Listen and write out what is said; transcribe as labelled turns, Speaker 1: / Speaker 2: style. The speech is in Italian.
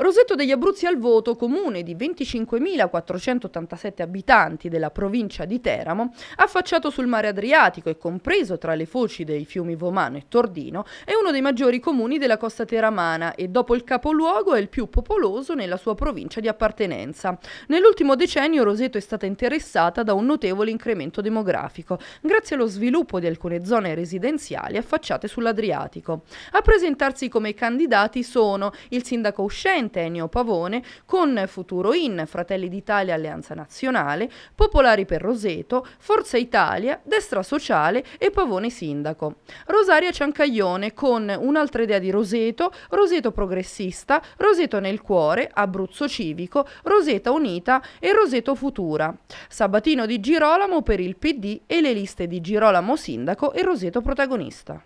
Speaker 1: Roseto degli Abruzzi al voto, comune di 25.487 abitanti della provincia di Teramo, affacciato sul mare Adriatico e compreso tra le foci dei fiumi Vomano e Tordino, è uno dei maggiori comuni della costa teramana e dopo il capoluogo è il più popoloso nella sua provincia di appartenenza. Nell'ultimo decennio Roseto è stata interessata da un notevole incremento demografico, grazie allo sviluppo di alcune zone residenziali affacciate sull'Adriatico. A presentarsi come candidati sono il sindaco uscente Presidente Pavone, con Futuro In, Fratelli d'Italia Alleanza Nazionale, Popolari per Roseto, Forza Italia, Destra Sociale e Pavone Sindaco. Rosaria Ciancaglione con Un'altra idea di Roseto, Roseto Progressista, Roseto nel Cuore, Abruzzo Civico, Roseta Unita e Roseto Futura. Sabatino di Girolamo per il PD e le liste di Girolamo Sindaco e Roseto Protagonista.